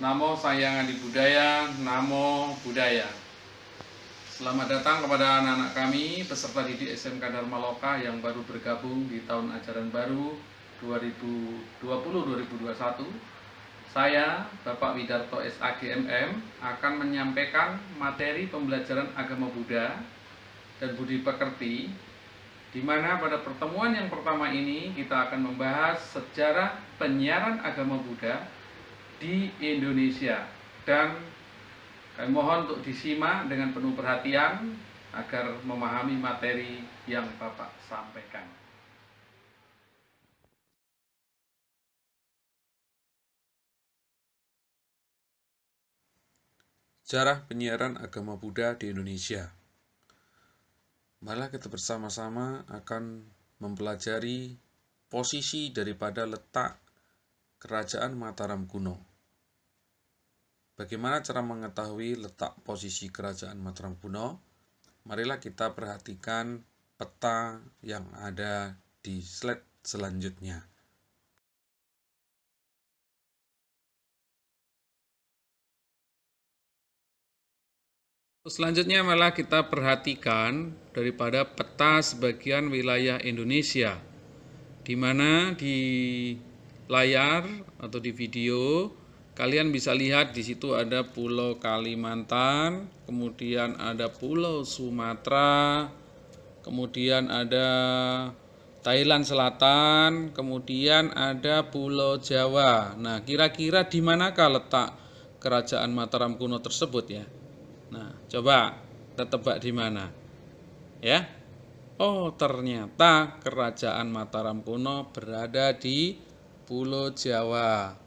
Namo sayangan Adi Budaya, Namo Budaya. Selamat datang kepada anak-anak kami, peserta didik SMK Dharma Loka yang baru bergabung di tahun ajaran baru 2020-2021. Saya, Bapak Widarto SAGMM, akan menyampaikan materi pembelajaran agama Buddha dan budi pekerti, di mana pada pertemuan yang pertama ini kita akan membahas sejarah penyiaran agama Buddha di Indonesia dan kami mohon untuk disimak dengan penuh perhatian agar memahami materi yang Bapak sampaikan. Sejarah penyiaran agama Buddha di Indonesia. Malah kita bersama-sama akan mempelajari posisi daripada letak kerajaan Mataram kuno. Bagaimana cara mengetahui letak posisi kerajaan Mataram kuno? Marilah kita perhatikan peta yang ada di slide selanjutnya. Selanjutnya malah kita perhatikan daripada peta sebagian wilayah Indonesia, di mana di layar atau di video Kalian bisa lihat di situ ada Pulau Kalimantan, kemudian ada Pulau Sumatera, kemudian ada Thailand Selatan, kemudian ada Pulau Jawa. Nah, kira-kira di manakah letak kerajaan Mataram kuno tersebut ya? Nah, coba kita tebak di mana? Ya. Oh, ternyata kerajaan Mataram kuno berada di Pulau Jawa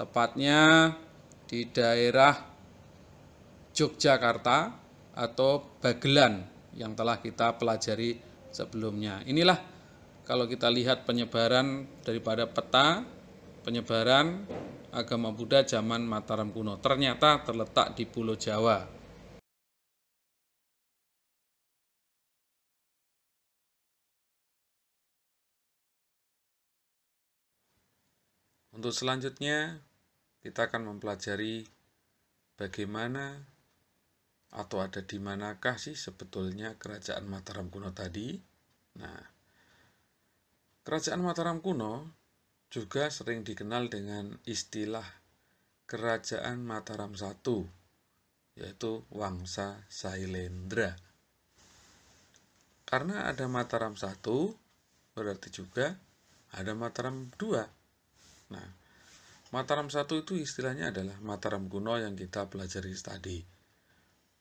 tepatnya di daerah Yogyakarta atau Bagelan yang telah kita pelajari sebelumnya. Inilah kalau kita lihat penyebaran daripada peta penyebaran agama Buddha zaman Mataram kuno. Ternyata terletak di Pulau Jawa. Untuk selanjutnya, kita akan mempelajari bagaimana atau ada di manakah sih sebetulnya kerajaan Mataram kuno tadi. Nah, kerajaan Mataram kuno juga sering dikenal dengan istilah kerajaan Mataram I, yaitu Wangsa Sailendra. Karena ada Mataram I, berarti juga ada Mataram II. Nah, Mataram satu itu istilahnya adalah Mataram kuno yang kita pelajari tadi.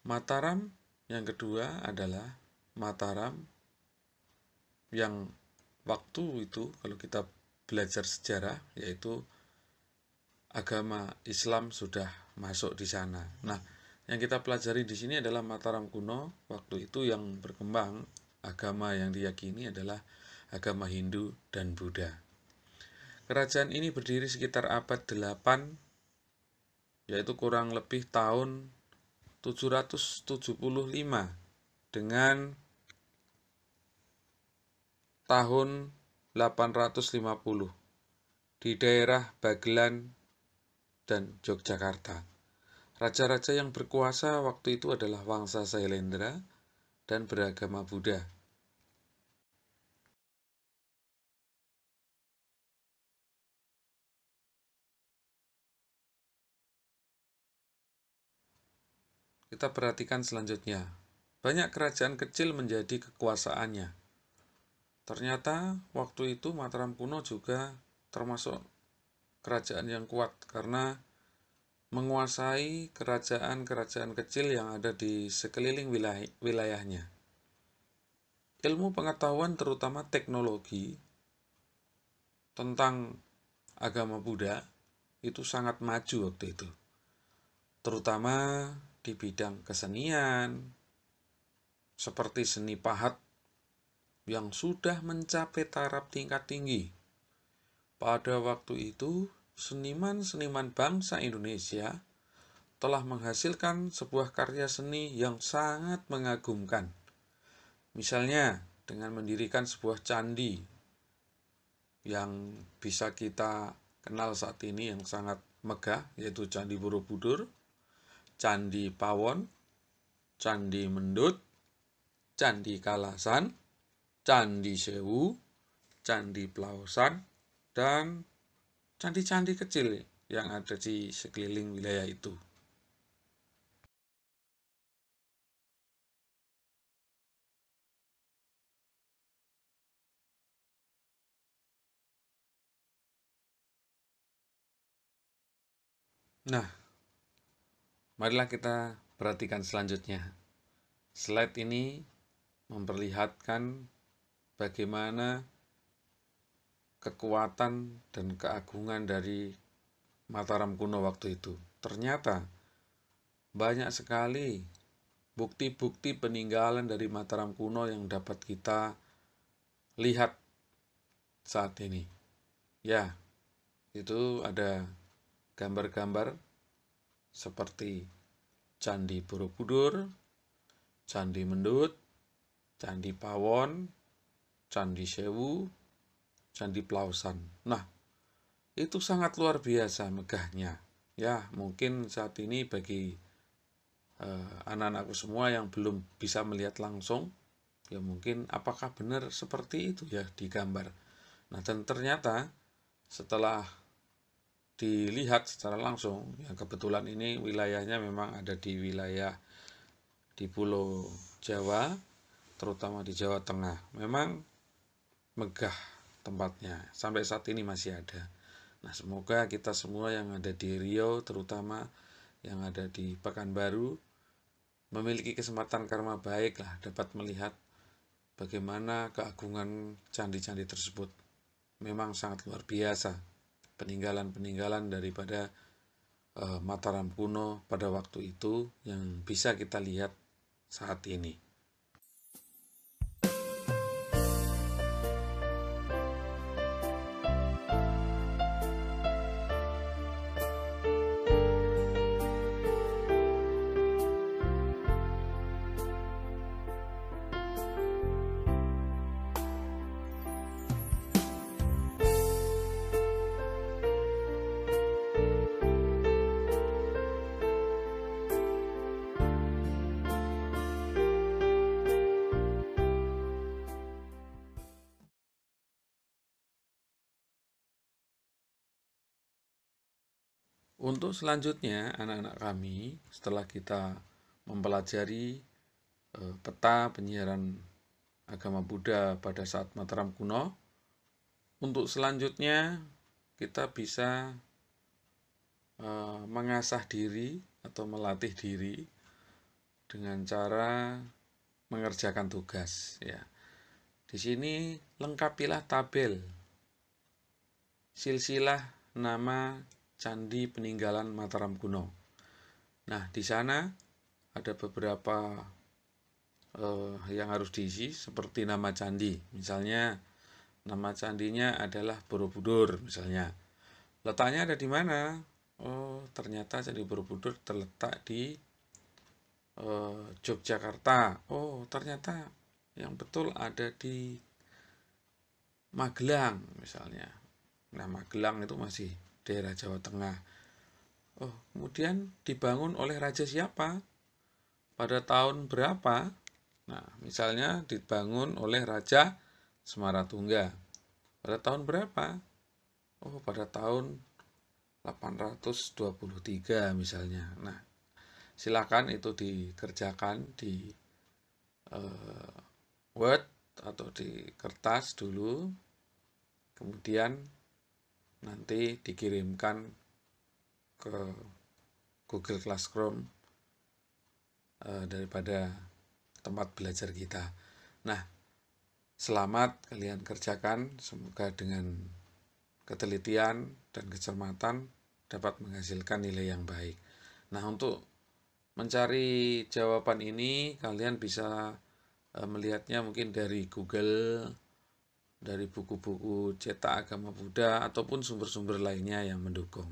Mataram yang kedua adalah Mataram yang waktu itu kalau kita belajar sejarah yaitu agama Islam sudah masuk di sana. Nah, yang kita pelajari di sini adalah Mataram kuno waktu itu yang berkembang agama yang diyakini adalah agama Hindu dan Buddha. Kerajaan ini berdiri sekitar abad 8 yaitu kurang lebih tahun 775 dengan tahun 850 di daerah Bagelan dan Yogyakarta. Raja-raja yang berkuasa waktu itu adalah Wangsa Sailendra dan beragama Buddha. kita perhatikan selanjutnya. Banyak kerajaan kecil menjadi kekuasaannya. Ternyata waktu itu Mataram kuno juga termasuk kerajaan yang kuat karena menguasai kerajaan-kerajaan kecil yang ada di sekeliling wilayah wilayahnya. Ilmu pengetahuan terutama teknologi tentang agama Buddha itu sangat maju waktu itu. Terutama di bidang kesenian, seperti seni pahat yang sudah mencapai taraf tingkat tinggi. Pada waktu itu, seniman-seniman bangsa Indonesia telah menghasilkan sebuah karya seni yang sangat mengagumkan. Misalnya, dengan mendirikan sebuah candi yang bisa kita kenal saat ini yang sangat megah, yaitu Candi Borobudur, Candi Pawon, Candi Mendut, Candi Kalasan, Candi Sewu, Candi Pelausan, dan candi-candi kecil yang ada di sekeliling wilayah itu. Nah, Marilah kita perhatikan selanjutnya. Slide ini memperlihatkan bagaimana kekuatan dan keagungan dari Mataram kuno waktu itu. Ternyata banyak sekali bukti-bukti peninggalan dari Mataram kuno yang dapat kita lihat saat ini. Ya, itu ada gambar-gambar seperti Candi Borobudur, Candi Mendut, Candi Pawon, Candi Sewu, Candi Plausan. Nah, itu sangat luar biasa megahnya. Ya, mungkin saat ini bagi eh, anak-anakku semua yang belum bisa melihat langsung, ya mungkin apakah benar seperti itu ya di gambar. Nah, dan ternyata setelah dilihat secara langsung yang kebetulan ini wilayahnya memang ada di wilayah di pulau Jawa terutama di Jawa Tengah memang megah tempatnya sampai saat ini masih ada nah semoga kita semua yang ada di Riau terutama yang ada di Pekanbaru memiliki kesempatan karma baik lah dapat melihat bagaimana keagungan candi-candi tersebut memang sangat luar biasa peninggalan-peninggalan daripada eh, Mataram kuno pada waktu itu yang bisa kita lihat saat ini. Untuk selanjutnya, anak-anak kami, setelah kita mempelajari e, peta penyiaran agama Buddha pada saat Mataram kuno, untuk selanjutnya kita bisa e, mengasah diri atau melatih diri dengan cara mengerjakan tugas ya. Di sini lengkapilah tabel silsilah nama Candi Peninggalan Mataram Kuno. Nah, di sana ada beberapa eh, yang harus diisi seperti nama candi. Misalnya nama candinya adalah Borobudur misalnya. Letaknya ada di mana? Oh, ternyata Candi Borobudur terletak di eh, Yogyakarta. Oh, ternyata yang betul ada di Magelang misalnya. Nah, Magelang itu masih daerah Jawa Tengah. Oh, kemudian dibangun oleh raja siapa? Pada tahun berapa? Nah, misalnya dibangun oleh raja Semaratungga. Pada tahun berapa? Oh, pada tahun 823 misalnya. Nah, silakan itu dikerjakan di uh, Word atau di kertas dulu. Kemudian nanti dikirimkan ke Google Classroom uh, daripada tempat belajar kita. Nah, selamat kalian kerjakan. Semoga dengan ketelitian dan kecermatan dapat menghasilkan nilai yang baik. Nah, untuk mencari jawaban ini, kalian bisa uh, melihatnya mungkin dari Google dari buku-buku cetak agama Buddha ataupun sumber-sumber lainnya yang mendukung.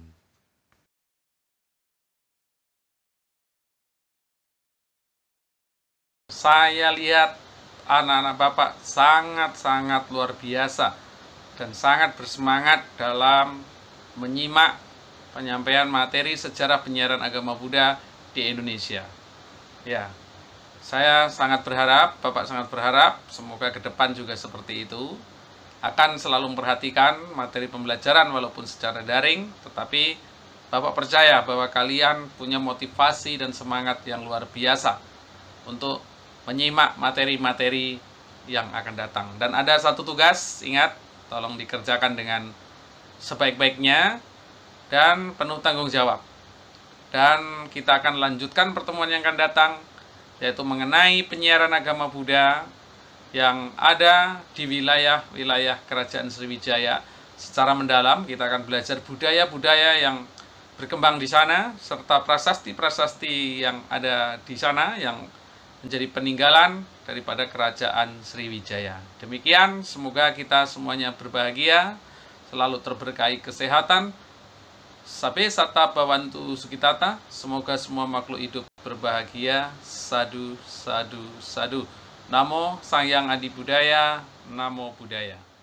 Saya lihat anak-anak Bapak sangat-sangat luar biasa dan sangat bersemangat dalam menyimak penyampaian materi sejarah penyiaran agama Buddha di Indonesia. Ya, saya sangat berharap, Bapak sangat berharap, semoga ke depan juga seperti itu akan selalu memperhatikan materi pembelajaran walaupun secara daring, tetapi Bapak percaya bahwa kalian punya motivasi dan semangat yang luar biasa untuk menyimak materi-materi yang akan datang. Dan ada satu tugas, ingat, tolong dikerjakan dengan sebaik-baiknya dan penuh tanggung jawab. Dan kita akan lanjutkan pertemuan yang akan datang, yaitu mengenai penyiaran agama Buddha yang ada di wilayah-wilayah Kerajaan Sriwijaya. Secara mendalam kita akan belajar budaya-budaya yang berkembang di sana serta prasasti-prasasti yang ada di sana yang menjadi peninggalan daripada Kerajaan Sriwijaya. Demikian, semoga kita semuanya berbahagia, selalu terberkahi kesehatan. Sabe sata bawantu sukitata, semoga semua makhluk hidup berbahagia. Sadu, sadu, sadu. Namo Sang Yang Adi Budaya, Namo Budaya.